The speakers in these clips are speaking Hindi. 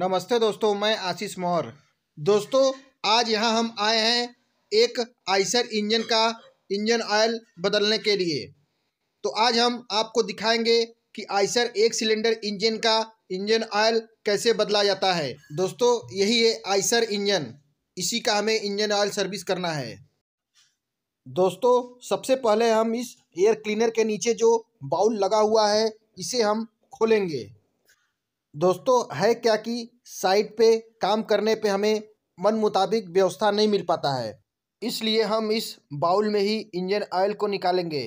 नमस्ते दोस्तों मैं आशीष मोहर दोस्तों आज यहाँ हम आए हैं एक आइसर इंजन का इंजन ऑयल बदलने के लिए तो आज हम आपको दिखाएंगे कि आइसर एक सिलेंडर इंजन का इंजन ऑयल कैसे बदला जाता है दोस्तों यही है आइसर इंजन इसी का हमें इंजन ऑयल सर्विस करना है दोस्तों सबसे पहले हम इस एयर क्लीनर के नीचे जो बाउल लगा हुआ है इसे हम खोलेंगे दोस्तों है क्या कि साइट पे काम करने पे हमें मन मुताबिक व्यवस्था नहीं मिल पाता है इसलिए हम इस बाउल में ही इंजन ऑयल को निकालेंगे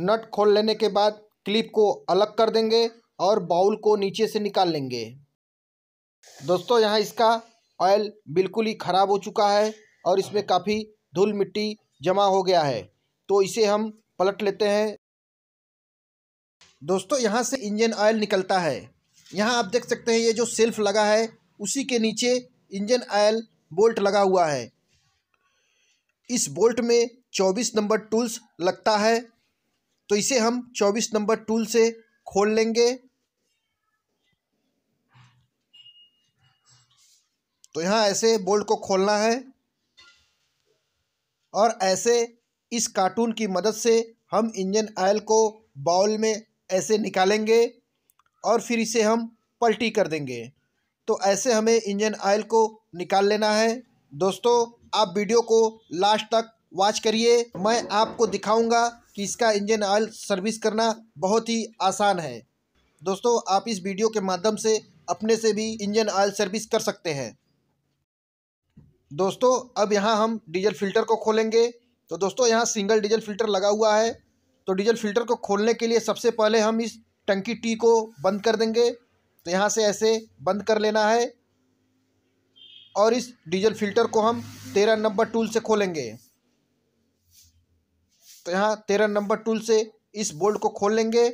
नट खोल लेने के बाद क्लिप को अलग कर देंगे और बाउल को नीचे से निकाल लेंगे दोस्तों यहाँ इसका ऑयल बिल्कुल ही ख़राब हो चुका है और इसमें काफ़ी धूल मिट्टी जमा हो गया है तो इसे हम पलट लेते हैं दोस्तों यहाँ से इंजन ऑयल निकलता है यहाँ आप देख सकते हैं ये जो सेल्फ लगा है उसी के नीचे इंजन आयल बोल्ट लगा हुआ है इस बोल्ट में 24 नंबर टूल्स लगता है तो इसे हम 24 नंबर टूल से खोल लेंगे तो यहाँ ऐसे बोल्ट को खोलना है और ऐसे इस कार्टून की मदद से हम इंजन आयल को बाउल में ऐसे निकालेंगे और फिर इसे हम पलटी कर देंगे तो ऐसे हमें इंजन ऑयल को निकाल लेना है दोस्तों आप वीडियो को लास्ट तक वॉच करिए मैं आपको दिखाऊंगा कि इसका इंजन ऑयल सर्विस करना बहुत ही आसान है दोस्तों आप इस वीडियो के माध्यम से अपने से भी इंजन ऑयल सर्विस कर सकते हैं दोस्तों अब यहाँ हम डीजल फिल्टर को खोलेंगे तो दोस्तों यहाँ सिंगल डीजल फिल्टर लगा हुआ है तो डीजल फिल्टर को खोलने के लिए सबसे पहले हम इस टंकी टी को बंद कर देंगे तो यहाँ से ऐसे बंद कर लेना है और इस डीजल फिल्टर को हम तेरह नंबर टूल से खोलेंगे तो यहाँ तेरह नंबर टूल से इस बोल्ट को खोल लेंगे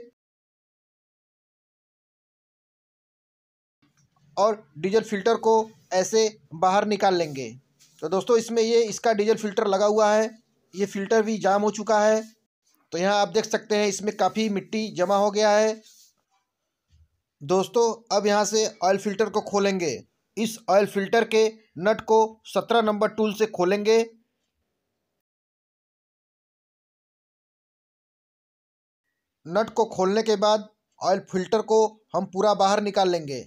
और डीजल फिल्टर को ऐसे बाहर निकाल लेंगे तो दोस्तों इसमें ये इसका डीजल फिल्टर लगा हुआ है ये फिल्टर भी जाम हो चुका है तो यहाँ आप देख सकते हैं इसमें काफ़ी मिट्टी जमा हो गया है दोस्तों अब यहाँ से ऑयल फिल्टर को खोलेंगे इस ऑयल फिल्टर के नट को सत्रह नंबर टूल से खोलेंगे नट को खोलने के बाद ऑयल फिल्टर को हम पूरा बाहर निकाल लेंगे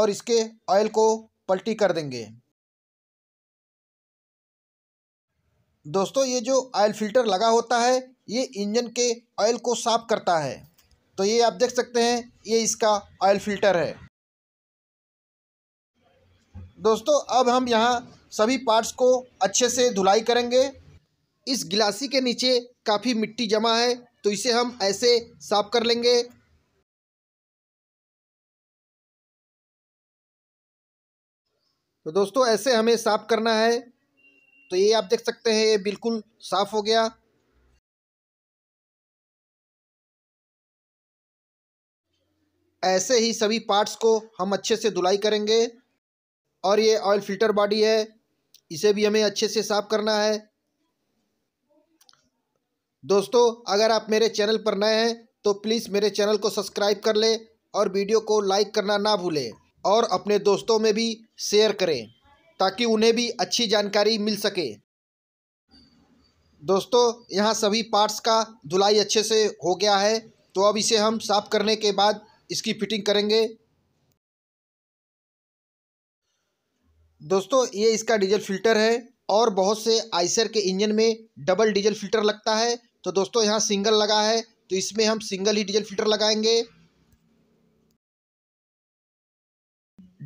और इसके ऑयल को पलटी कर देंगे दोस्तों ये जो ऑयल फिल्टर लगा होता है ये इंजन के ऑयल को साफ करता है तो ये आप देख सकते हैं ये इसका ऑयल फिल्टर है दोस्तों अब हम यहाँ सभी पार्ट्स को अच्छे से धुलाई करेंगे इस गिलासी के नीचे काफ़ी मिट्टी जमा है तो इसे हम ऐसे साफ कर लेंगे तो दोस्तों ऐसे हमें साफ करना है तो ये आप देख सकते हैं ये बिल्कुल साफ़ हो गया ऐसे ही सभी पार्ट्स को हम अच्छे से धुलाई करेंगे और ये ऑयल फिल्टर बॉडी है इसे भी हमें अच्छे से साफ करना है दोस्तों अगर आप मेरे चैनल पर नए हैं तो प्लीज़ मेरे चैनल को सब्सक्राइब कर लें और वीडियो को लाइक करना ना भूलें और अपने दोस्तों में भी शेयर करें ताकि उन्हें भी अच्छी जानकारी मिल सके दोस्तों यहाँ सभी पार्ट्स का धुलाई अच्छे से हो गया है तो अब इसे हम साफ़ करने के बाद इसकी फिटिंग करेंगे दोस्तों ये इसका डीजल फिल्टर है और बहुत से आइसर के इंजन में डबल डीजल फिल्टर लगता है तो दोस्तों यहाँ सिंगल लगा है तो इसमें हम सिंगल ही डीजल फिल्टर लगाएंगे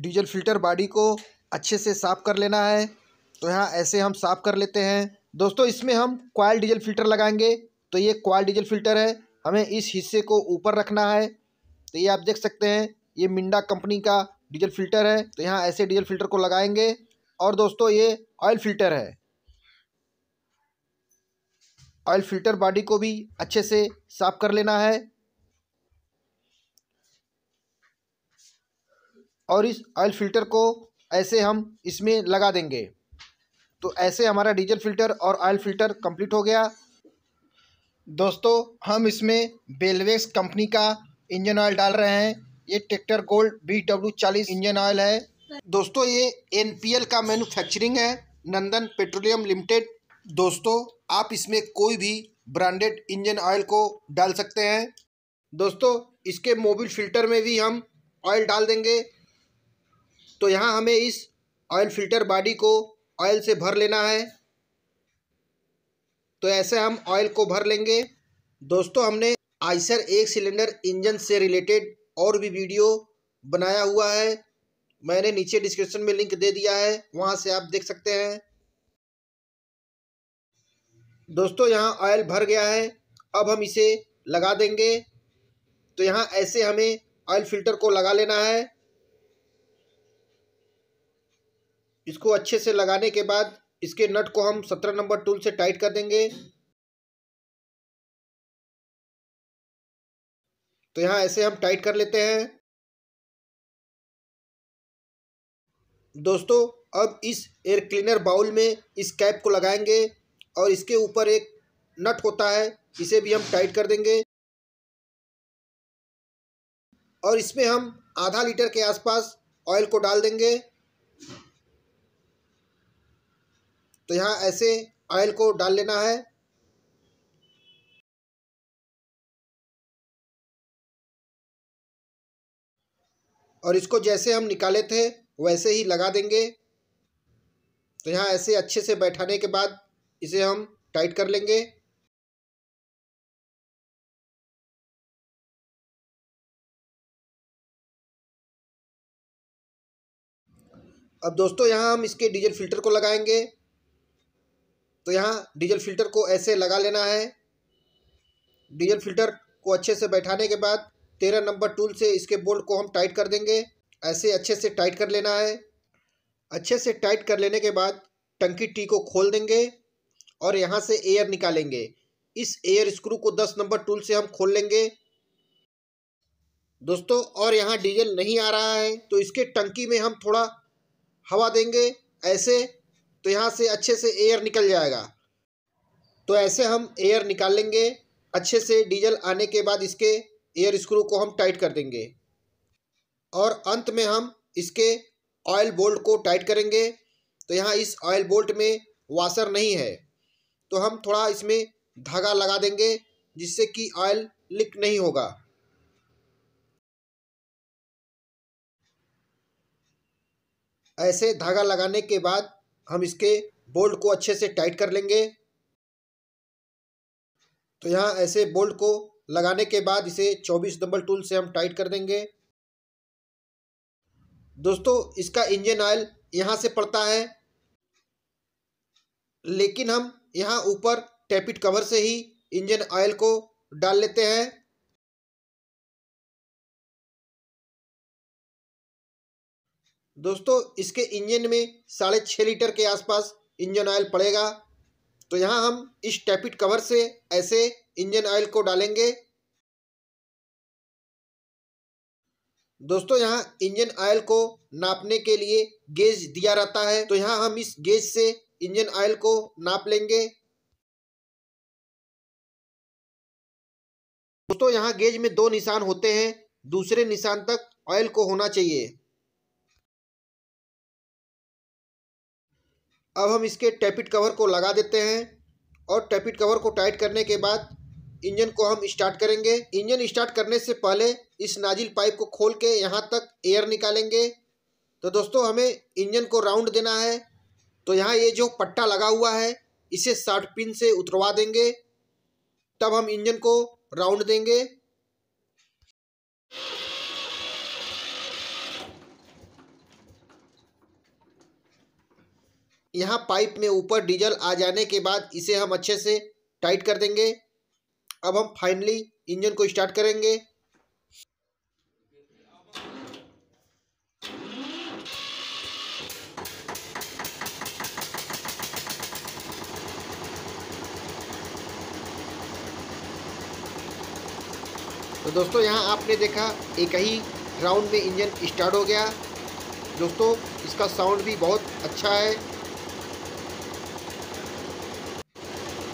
डीजल फिल्टर बॉडी को अच्छे से साफ़ कर लेना है तो यहाँ ऐसे हम साफ़ कर लेते हैं दोस्तों इसमें हम क्वाल डीजल फिल्टर लगाएंगे तो ये क्वाल डीजल फिल्टर है हमें इस हिस्से को ऊपर रखना है तो ये आप देख सकते हैं ये मिंडा कंपनी का डीजल फिल्टर है तो यहाँ ऐसे डीजल फिल्टर को लगाएंगे और दोस्तों ये ऑयल फिल्टर है ऑयल फिल्टर बॉडी को भी अच्छे से साफ कर लेना है और इस ऑयल फिल्टर को ऐसे हम इसमें लगा देंगे तो ऐसे हमारा डीजल फिल्टर और ऑयल फिल्टर कंप्लीट हो गया दोस्तों हम इसमें बेलवेक्स कंपनी का इंजन ऑयल डाल रहे हैं ये ट्रैक्टर गोल्ड बी डब्ल्यू चालीस इंजन ऑयल है दोस्तों ये एल का मैन्युफैक्चरिंग है नंदन पेट्रोलियम लिमिटेड दोस्तों आप इसमें कोई भी ब्रांडेड इंजन ऑयल को डाल सकते हैं दोस्तों इसके मोबिल फिल्टर में भी हम ऑयल डाल देंगे तो यहाँ हमें इस ऑयल फिल्टर बॉडी को ऑयल से भर लेना है तो ऐसे हम ऑयल को भर लेंगे दोस्तों हमने आइसर एक सिलेंडर इंजन से रिलेटेड और भी वीडियो बनाया हुआ है मैंने नीचे डिस्क्रिप्शन में लिंक दे दिया है वहाँ से आप देख सकते हैं दोस्तों यहाँ ऑयल भर गया है अब हम इसे लगा देंगे तो यहाँ ऐसे हमें ऑयल फिल्टर को लगा लेना है इसको अच्छे से लगाने के बाद इसके नट को हम सत्रह नंबर टूल से टाइट कर देंगे तो यहाँ ऐसे हम टाइट कर लेते हैं दोस्तों अब इस एयर क्लीनर बाउल में इस कैप को लगाएंगे और इसके ऊपर एक नट होता है इसे भी हम टाइट कर देंगे और इसमें हम आधा लीटर के आसपास ऑयल को डाल देंगे तो यहाँ ऐसे ऑयल को डाल लेना है और इसको जैसे हम निकाले थे वैसे ही लगा देंगे तो यहाँ ऐसे अच्छे से बैठाने के बाद इसे हम टाइट कर लेंगे अब दोस्तों यहाँ हम इसके डीजल फिल्टर को लगाएंगे तो यहाँ डीजल फिल्टर को ऐसे लगा लेना है डीजल फिल्टर को अच्छे से बैठाने के बाद तेरह नंबर टूल से इसके बोल्ट को हम टाइट कर देंगे ऐसे अच्छे से टाइट कर लेना है अच्छे से टाइट कर लेने के बाद टंकी टी को खोल देंगे और यहाँ से एयर निकालेंगे इस एयर स्क्रू को दस नंबर टूल से हम खोल लेंगे दोस्तों और यहाँ डीजल नहीं आ रहा है तो इसके टंकी में हम थोड़ा हवा देंगे ऐसे तो यहाँ से अच्छे से एयर निकल जाएगा तो ऐसे हम एयर निकाल लेंगे अच्छे से डीजल आने के बाद इसके एयर स्क्रू को हम टाइट कर देंगे और अंत में हम इसके ऑयल बोल्ट को टाइट करेंगे तो यहाँ इस ऑयल बोल्ट में वाशर नहीं है तो हम थोड़ा इसमें धागा लगा देंगे जिससे कि ऑयल लीक नहीं होगा ऐसे धागा लगाने के बाद हम इसके बोल्ट को अच्छे से टाइट कर लेंगे तो यहाँ ऐसे बोल्ट को लगाने के बाद इसे 24 नंबर टूल से हम टाइट कर देंगे दोस्तों इसका इंजन ऑयल यहाँ से पड़ता है लेकिन हम यहाँ ऊपर टैपिट कवर से ही इंजन ऑयल को डाल लेते हैं दोस्तों इसके इंजन में साढ़े छः लीटर के आसपास इंजन ऑयल पड़ेगा तो यहाँ हम इस टैपिट कवर से ऐसे इंजन ऑयल को डालेंगे दोस्तों यहाँ इंजन ऑयल को नापने के लिए गेज दिया रहता है तो यहाँ हम इस गेज से इंजन ऑयल को नाप लेंगे दोस्तों यहाँ गेज में दो निशान होते हैं दूसरे निशान तक ऑयल को होना चाहिए अब हम इसके टैपिट कवर को लगा देते हैं और टैपिट कवर को टाइट करने के बाद इंजन को हम स्टार्ट करेंगे इंजन स्टार्ट करने से पहले इस नाजिल पाइप को खोल के यहाँ तक एयर निकालेंगे तो दोस्तों हमें इंजन को राउंड देना है तो यहाँ ये जो पट्टा लगा हुआ है इसे शार्ट पिन से उतरवा देंगे तब हम इंजन को राउंड देंगे यहाँ पाइप में ऊपर डीजल आ जाने के बाद इसे हम अच्छे से टाइट कर देंगे अब हम फाइनली इंजन को स्टार्ट करेंगे तो दोस्तों यहाँ आपने देखा एक ही राउंड में इंजन स्टार्ट हो गया दोस्तों इसका साउंड भी बहुत अच्छा है